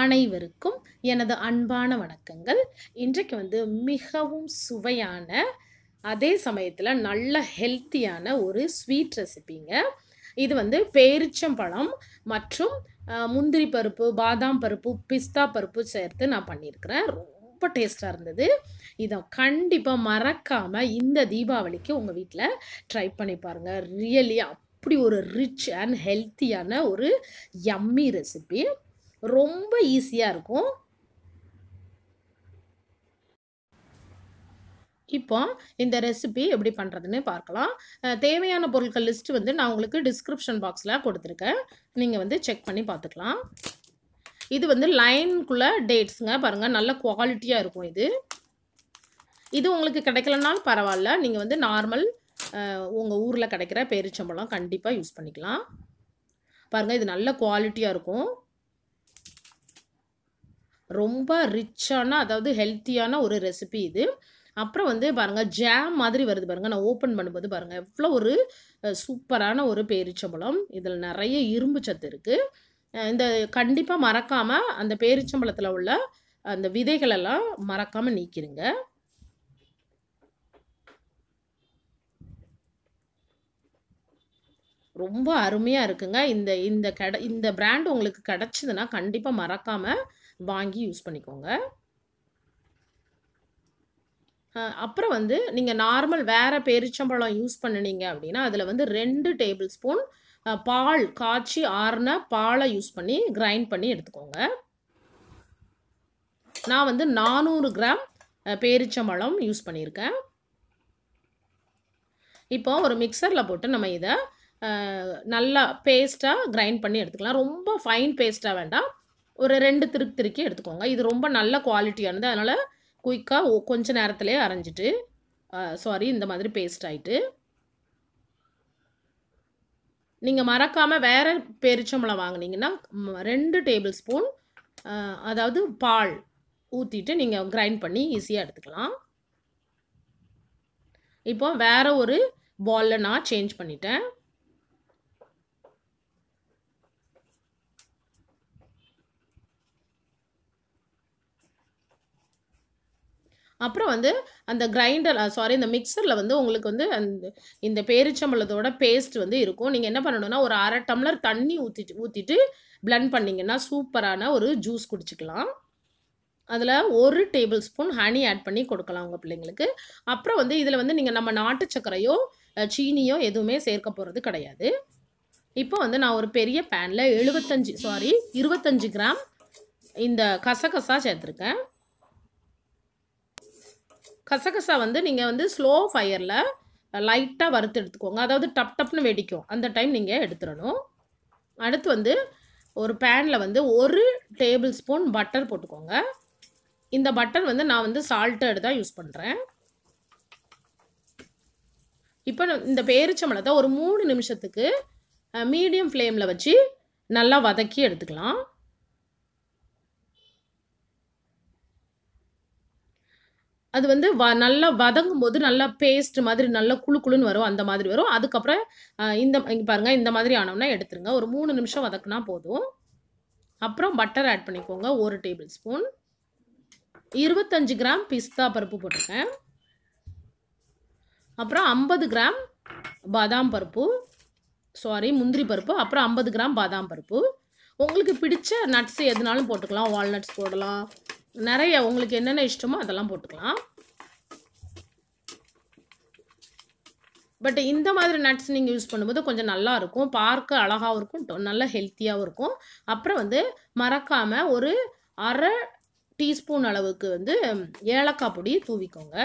அனைவருக்கும் எனது அன்பான வணக்கங்கள் இன்றைக்கு வந்து மிகவும் சுவையான அதே சமயத்தில் நல்ல ஹெல்த்தியான ஒரு ஸ்வீட் ரெசிபிங்க இது வந்து பேரிச்சம்பழம் மற்றும் முந்திரி பருப்பு பாதாம் பருப்பு பிஸ்தா பருப்பு சேர்த்து நான் பண்ணியிருக்கிறேன் ரொம்ப டேஸ்ட்டாக இருந்தது இதை கண்டிப்பாக மறக்காமல் இந்த தீபாவளிக்கு உங்கள் வீட்டில் ட்ரை பண்ணி பாருங்கள் ரியலி அப்படி ஒரு ரிச் அண்ட் ஹெல்த்தியான ஒரு யம்மி ரெசிபி ரொம்ப ஈஸியாக இருக்கும் இப்போ இந்த ரெசிபி எப்படி பண்ணுறதுன்னு பார்க்கலாம் தேவையான பொருட்கள் லிஸ்ட்டு வந்து நான் உங்களுக்கு டிஸ்கிரிப்ஷன் பாக்ஸில் கொடுத்துருக்கேன் நீங்கள் வந்து செக் பண்ணி பார்த்துக்கலாம் இது வந்து லைனுக்குள்ள டேட்ஸுங்க பாருங்கள் நல்ல குவாலிட்டியாக இருக்கும் இது இது உங்களுக்கு கிடைக்கலனாலும் பரவாயில்ல நீங்கள் வந்து நார்மல் உங்கள் ஊரில் கிடைக்கிற பேரிச்சம்பழம் கண்டிப்பாக யூஸ் பண்ணிக்கலாம் பாருங்கள் இது நல்ல குவாலிட்டியாக இருக்கும் ரொம்ப ரிச்சான அதாவது ஹெல்த்தியான ஒரு ரெசிபி இது அப்புறம் வந்து பாருங்கள் ஜாம் மாதிரி வருது பாருங்கள் நான் ஓப்பன் பண்ணும்போது பாருங்கள் எவ்வளோ ஒரு சூப்பரான ஒரு பேரிச்சம்பழம் இதில் நிறைய இரும்பு சத்து இருக்குது இந்த கண்டிப்பாக மறக்காமல் அந்த பேரிச்சம்பழத்தில் உள்ள அந்த விதைகளெல்லாம் மறக்காமல் நீக்கிடுங்க ரொம்ப அருமையாக இருக்குங்க இந்த இந்த கெட இந்த பிராண்ட் உங்களுக்கு கிடச்சிதுன்னா கண்டிப்பாக மறக்காமல் வாங்கி யூஸ் பண்ணிக்கோங்க அப்புறம் வந்து நீங்கள் நார்மல் வேறு பேரிச்சம்பழம் யூஸ் பண்ணினீங்க அப்படின்னா அதில் வந்து ரெண்டு டேபிள் ஸ்பூன் பால் காய்ச்சி ஆறுன பாலை யூஸ் பண்ணி கிரைண்ட் பண்ணி எடுத்துக்கோங்க நான் வந்து நானூறு கிராம் பேரிச்சம்பழம் யூஸ் பண்ணியிருக்கேன் இப்போ ஒரு மிக்சரில் போட்டு நம்ம இதை நல்லா பேஸ்ட்டாக கிரைண்ட் பண்ணி எடுத்துக்கலாம் ரொம்ப ஃபைன் பேஸ்ட்டாக வேண்டாம் ஒரு ரெண்டு திருக்கு திருக்கி எடுத்துக்கோங்க இது ரொம்ப நல்ல குவாலிட்டியானது அதனால் குயிக்காக கொஞ்சம் நேரத்துலேயே அரைஞ்சிட்டு சாரி இந்த மாதிரி பேஸ்ட் ஆகிட்டு நீங்கள் மறக்காமல் வேறு பெரிச்சம்பளம் வாங்கினீங்கன்னா ரெண்டு டேபிள் ஸ்பூன் அதாவது பால் ஊற்றிட்டு நீங்கள் கிரைண்ட் பண்ணி ஈஸியாக எடுத்துக்கலாம் இப்போ வேறு ஒரு பாலில் நான் சேஞ்ச் பண்ணிட்டேன் அப்புறம் வந்து அந்த கிரைண்டர் சாரி இந்த மிக்சரில் வந்து உங்களுக்கு வந்து அந்த இந்த பேரிச்சம்பளத்தோட பேஸ்ட் வந்து இருக்கும் நீங்கள் என்ன பண்ணணும்னா ஒரு அரை டம்ளர் தண்ணி ஊற்றிட்டு ஊற்றிட்டு பிளண்ட் பண்ணிங்கன்னா சூப்பரான ஒரு ஜூஸ் குடிச்சிக்கலாம் அதில் ஒரு டேபிள் ஸ்பூன் ஹனி ஆட் பண்ணி கொடுக்கலாம் உங்கள் பிள்ளைங்களுக்கு அப்புறம் வந்து இதில் வந்து நீங்கள் நம்ம நாட்டு சர்க்கரையோ சீனியோ எதுவுமே சேர்க்க போகிறது கிடையாது இப்போ வந்து நான் ஒரு பெரிய பேனில் எழுபத்தஞ்சி சாரி இருபத்தஞ்சி கிராம் இந்த கசகசா சேர்த்துருக்கேன் கசகசா வந்து நீங்கள் வந்து ஸ்லோ ஃபயரில் லைட்டாக வறுத்து எடுத்துக்கோங்க அதாவது டப் டப்னு வெடிக்கும் அந்த டைம் நீங்கள் எடுத்துடணும் அடுத்து வந்து ஒரு பேனில் வந்து ஒரு டேபிள் ஸ்பூன் பட்டர் போட்டுக்கோங்க இந்த பட்டர் வந்து நான் வந்து சால்ட்டடு தான் யூஸ் பண்ணுறேன் இப்போ இந்த பேரிச்சம்பழத்தை ஒரு மூணு நிமிஷத்துக்கு மீடியம் ஃப்ளேமில் வச்சு நல்லா வதக்கி எடுத்துக்கலாம் அது வந்து வ நல்லா வதங்கும் போது நல்லா பேஸ்ட் மாதிரி நல்லா குழு குழுன்னு வரும் அந்த மாதிரி வரும் அதுக்கப்புறம் இந்த பாருங்கள் இந்த மாதிரி ஆனோம்னா எடுத்துருங்க ஒரு மூணு நிமிஷம் வதக்குனா போதும் அப்புறம் பட்டர் ஆட் பண்ணிக்கோங்க ஒரு டேபிள் ஸ்பூன் இருபத்தஞ்சு கிராம் பிஸ்தா பருப்பு போட்டிருக்கேன் அப்புறம் ஐம்பது கிராம் பாதாம் பருப்பு சாரி முந்திரி பருப்பு அப்புறம் ஐம்பது கிராம் பாதாம் பருப்பு உங்களுக்கு பிடிச்ச நட்ஸ் எதுனாலும் போட்டுக்கலாம் வால்நட்ஸ் போடலாம் நிறைய உங்களுக்கு என்னென்ன இஷ்டமோ அதெல்லாம் போட்டுக்கலாம் பட் இந்த மாதிரி நட்ஸ் நீங்கள் யூஸ் பண்ணும்போது கொஞ்சம் நல்லா இருக்கும் பார்க்க அழகாகவும் இருக்கும் நல்ல ஹெல்த்தியாகவும் இருக்கும் அப்புறம் வந்து மறக்காமல் ஒரு அரை டீஸ்பூன் அளவுக்கு வந்து ஏலக்காய் பொடி தூவிக்கோங்க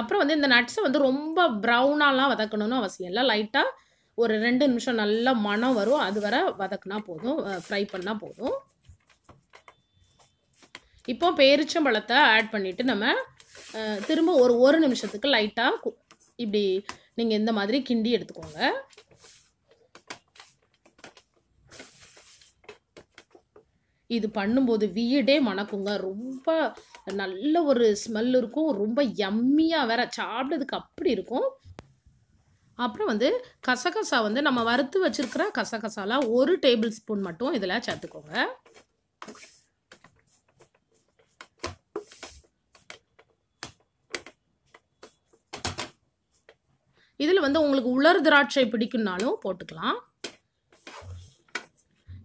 அப்புறம் வந்து இந்த நட்ஸை வந்து ரொம்ப ப்ரௌனாலாம் வதக்கணும்னு அவசியம் இல்லை லைட்டாக ஒரு ரெண்டு நிமிஷம் நல்லா மனம் வரும் அது வர வதக்குனா போதும் ஃப்ரை பண்ணால் போதும் இப்போ பேரிச்சம்பழத்தை ஆட் பண்ணிவிட்டு நம்ம திரும்ப ஒரு ஒரு நிமிஷத்துக்கு லைட்டாக இப்படி நீங்கள் இந்த மாதிரி கிண்டி எடுத்துக்கோங்க இது பண்ணும்போது வீடே மணக்குங்க ரொம்ப நல்ல ஒரு ஸ்மெல் இருக்கும் ரொம்ப எம்மியாக வேற சாப்பிட்டதுக்கு அப்படி இருக்கும் அப்புறம் வந்து கசகசா வந்து நம்ம வறுத்து வச்சுருக்கிற கசகசாலாம் ஒரு டேபிள் ஸ்பூன் மட்டும் இதில் சேர்த்துக்கோங்க இதில் வந்து உங்களுக்கு உலர் திராட்சை பிடிக்குன்னாலும் போட்டுக்கலாம்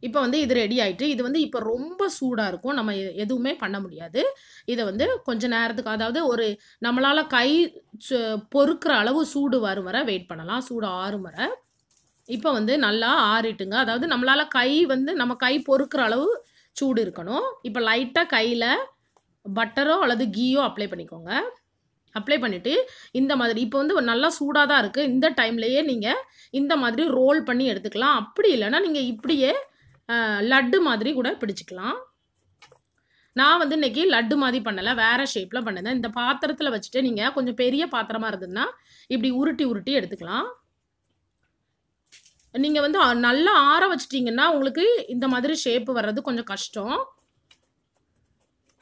இப்போ வந்து இது ரெடி ஆகிட்டு இது வந்து இப்போ ரொம்ப சூடாக இருக்கும் நம்ம எதுவுமே பண்ண முடியாது இதை வந்து கொஞ்ச நேரத்துக்கு அதாவது ஒரு நம்மளால் கை பொறுக்கிற அளவு சூடு வரும் வர வெயிட் பண்ணலாம் சூடு ஆறும் வர இப்போ வந்து நல்லா ஆறிட்டுங்க அதாவது நம்மளால் கை வந்து நம்ம கை பொறுக்கிற அளவு சூடு இருக்கணும் இப்போ லைட்டாக கையில் பட்டரோ அல்லது கீயோ அப்ளை பண்ணிக்கோங்க அப்ளை பண்ணிவிட்டு இந்த மாதிரி இப்போ வந்து நல்லா சூடாக தான் இருக்குது இந்த டைம்லேயே நீங்கள் இந்த மாதிரி ரோல் பண்ணி எடுத்துக்கலாம் அப்படி இல்லைன்னா நீங்கள் இப்படியே லட்டு மாதிரி கூட பிடிச்சிக்கலாம் நான் வந்து இன்றைக்கி லட்டு மாதிரி பண்ணலை வேறு ஷேப்பில் பண்ணிருந்தேன் இந்த பாத்திரத்தில் வச்சுட்டு நீங்கள் கொஞ்சம் பெரிய பாத்திரமாக இருந்ததுன்னா இப்படி உருட்டி உருட்டி எடுத்துக்கலாம் நீங்கள் வந்து நல்லா ஆற வச்சிட்டிங்கன்னா உங்களுக்கு இந்த மாதிரி ஷேப்பு வர்றது கொஞ்சம் கஷ்டம்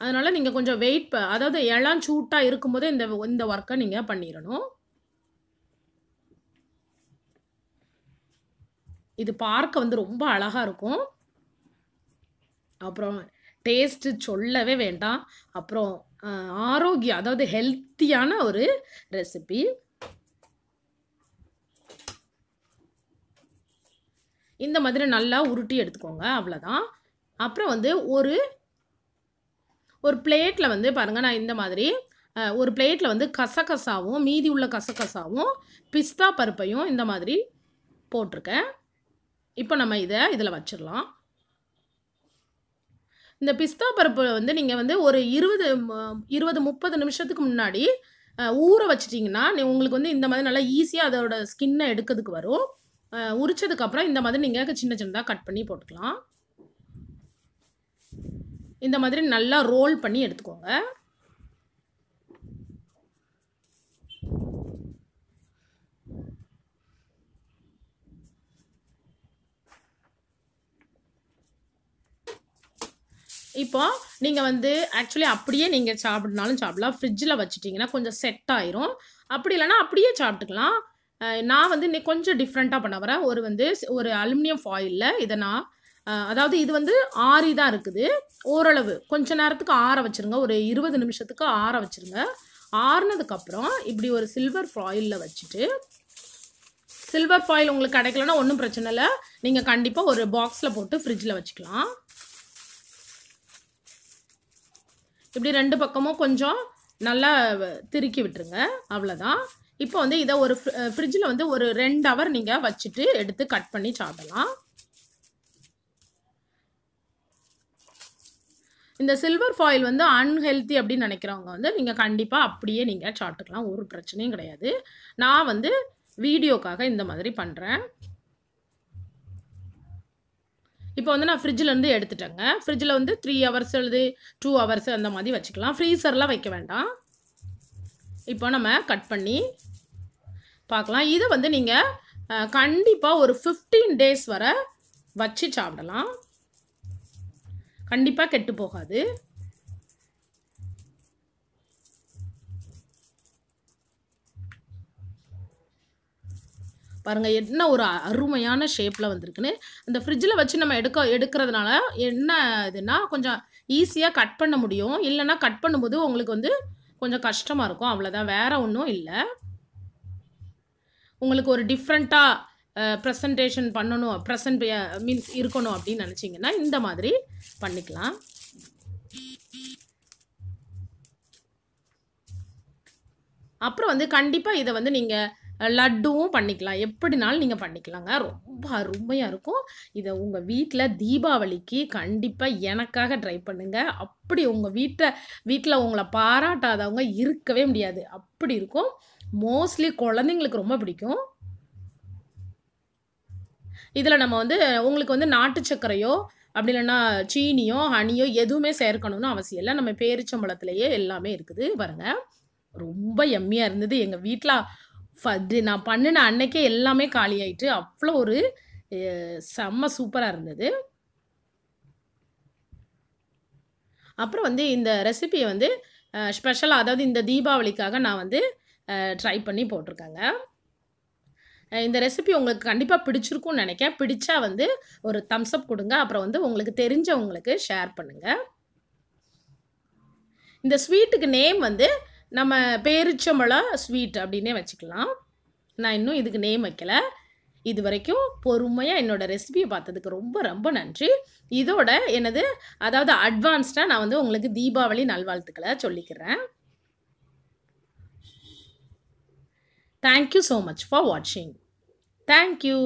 அதனால் நீங்கள் கொஞ்சம் வெயிட் ப அதாவது இளம் சூட்டாக இருக்கும்போதே இந்த இந்த ஒர்க்கை நீங்கள் பண்ணிடணும் இது பார்க்க வந்து ரொம்ப அழகாக இருக்கும் அப்புறம் டேஸ்ட்டு சொல்லவே வேண்டாம் அப்புறம் ஆரோக்கியம் அதாவது ஹெல்த்தியான ஒரு ரெசிபி இந்த மாதிரி நல்லா உருட்டி எடுத்துக்கோங்க அவ்வளோதான் அப்புறம் வந்து ஒரு ஒரு பிளேட்டில் வந்து பாருங்கள் நான் இந்த மாதிரி ஒரு பிளேட்டில் வந்து கசகசாவும் மீதி உள்ள கசகசாவும் பிஸ்தா பருப்பையும் இந்த மாதிரி போட்டிருக்கேன் இப்போ நம்ம இதை இதில் வச்சிடலாம் இந்த பிஸ்தா பருப்பு வந்து நீங்கள் வந்து ஒரு இருபது இருபது முப்பது நிமிஷத்துக்கு முன்னாடி ஊற வச்சிட்டிங்கன்னா உங்களுக்கு வந்து இந்த மாதிரி நல்லா ஈஸியாக அதோட ஸ்கின்னை எடுக்கிறதுக்கு வரும் உரிச்சதுக்கப்புறம் இந்த மாதிரி நீங்கள் சின்ன சின்னதாக கட் பண்ணி போட்டுக்கலாம் இந்த மாதிரி நல்லா ரோல் பண்ணி எடுத்துக்கோங்க இப்போ நீங்கள் வந்து ஆக்சுவலி அப்படியே நீங்கள் சாப்பிட்னாலும் சாப்பிடலாம் ஃப்ரிட்ஜில் வச்சுட்டிங்கன்னா கொஞ்சம் செட் ஆயிரும் அப்படி இல்லைன்னா அப்படியே சாப்பிட்டுக்கலாம் நான் வந்து இன்னைக்கு கொஞ்சம் டிஃப்ரெண்ட்டாக பண்ண வரேன் ஒரு வந்து ஒரு அலுமினியம் ஃபாயிலில் இதை நான் அதாவது இது வந்து ஆறி தான் இருக்குது ஓரளவு கொஞ்ச நேரத்துக்கு ஆற வச்சுருங்க ஒரு இருபது நிமிஷத்துக்கு ஆற வச்சுருங்க ஆறுனதுக்கப்புறம் இப்படி ஒரு சில்வர் ஃபாயிலில் வச்சுட்டு சில்வர் ஃபாயில் உங்களுக்கு கிடைக்கலன்னா ஒன்றும் பிரச்சனை இல்லை நீங்கள் கண்டிப்பாக ஒரு பாக்ஸில் போட்டு ஃப்ரிட்ஜில் வச்சுக்கலாம் இப்படி ரெண்டு பக்கமும் கொஞ்சம் நல்லா திருக்கி விட்டுருங்க அவ்வளோதான் இப்போ வந்து இதை ஒரு ஃப்ரிட்ஜில் வந்து ஒரு ரெண்டு ஹவர் நீங்கள் வச்சுட்டு எடுத்து கட் பண்ணி சாப்பிடலாம் இந்த சில்வர் ஃபாயில் வந்து அன்ஹெல்த்தி அப்படின்னு நினைக்கிறவங்க வந்து நீங்கள் கண்டிப்பாக அப்படியே நீங்கள் சாப்பிட்டுக்கலாம் ஒரு பிரச்சனையும் கிடையாது நான் வந்து வீடியோக்காக இந்த மாதிரி பண்ணுறேன் இப்போ வந்து நான் ஃப்ரிட்ஜிலேருந்து எடுத்துட்டேங்க ஃப்ரிட்ஜில் வந்து த்ரீ ஹவர்ஸ் அல்லது டூ ஹவர்ஸ் அந்த மாதிரி வச்சுக்கலாம் ஃப்ரீசர்லாம் வைக்க வேண்டாம் இப்போ நம்ம கட் பண்ணி பார்க்கலாம் இதை வந்து நீங்கள் கண்டிப்பாக ஒரு ஃபிஃப்டீன் டேஸ் வரை வச்சு சாப்பிடலாம் கண்டிப்பாக கெட்டு போகாது பாருங்கள் என்ன ஒரு அருமையான ஷேப்பில் வந்திருக்குன்னு அந்த ஃப்ரிட்ஜில் வச்சு நம்ம எடுக்க எடுக்கிறதுனால என்ன இதுன்னா கொஞ்சம் ஈஸியாக கட் பண்ண முடியும் இல்லைனா கட் பண்ணும்போது உங்களுக்கு வந்து கொஞ்சம் கஷ்டமாக இருக்கும் அவ்வளோதான் வேறு ஒன்றும் இல்லை உங்களுக்கு ஒரு டிஃப்ரெண்ட்டாக ப்ரெசன்டேஷன் பண்ணணும் ப்ரெசன்ட் மீன்ஸ் இருக்கணும் அப்படின்னு நினச்சிங்கன்னா இந்த மாதிரி பண்ணிக்கலாம் அப்புறம் வந்து கண்டிப்பாக இதை வந்து நீங்கள் லட்டுவும் பண்ணிக்கலாம் எப்படினாலும் நீங்கள் பண்ணிக்கலாங்க ரொம்ப அருமையாக இருக்கும் இதை உங்கள் வீட்டில் தீபாவளிக்கு கண்டிப்பாக எனக்காக ட்ரை பண்ணுங்கள் அப்படி உங்கள் வீட்டை வீட்டில் உங்களை பாராட்டாதவங்க இருக்கவே முடியாது அப்படி இருக்கும் மோஸ்ட்லி குழந்தைங்களுக்கு ரொம்ப பிடிக்கும் இதில் நம்ம வந்து உங்களுக்கு வந்து நாட்டு சர்க்கரையோ அப்படி இல்லைன்னா சீனியோ ஹனியோ எதுவுமே சேர்க்கணும்னு அவசியம் இல்லை நம்ம பேரிச்சம்பழத்துலேயே எல்லாமே இருக்குது பாருங்கள் ரொம்ப எம்மியாக இருந்தது எங்கள் வீட்டில் நான் பண்ணின அன்னைக்கே எல்லாமே காலி ஆயிட்டு அவ்வளோ ஒரு செம்ம சூப்பராக இருந்தது அப்புறம் வந்து இந்த ரெசிபியை வந்து ஸ்பெஷலாக அதாவது இந்த தீபாவளிக்காக நான் வந்து ட்ரை பண்ணி போட்டிருக்கேங்க இந்த ரெசிபி உங்களுக்கு கண்டிப்பாக பிடிச்சிருக்கும்னு நினைக்கேன் பிடிச்சா வந்து ஒரு தம்ஸ்அப் கொடுங்க அப்புறம் வந்து உங்களுக்கு தெரிஞ்சவங்களுக்கு ஷேர் பண்ணுங்கள் இந்த ஸ்வீட்டுக்கு நேம் வந்து நம்ம பேரிச்சம்பழம் ஸ்வீட் அப்படின்னே வச்சுக்கலாம் நான் இன்னும் இதுக்கு நேம் வைக்கலை இது வரைக்கும் பொறுமையாக என்னோடய ரெசிபியை பார்த்ததுக்கு ரொம்ப ரொம்ப நன்றி இதோட எனது அதாவது அட்வான்ஸ்டாக நான் வந்து உங்களுக்கு தீபாவளி நல்வாழ்த்துக்களை சொல்லிக்கிறேன் தேங்க்யூ ஸோ மச் ஃபார் வாட்சிங் தேங்க்யூ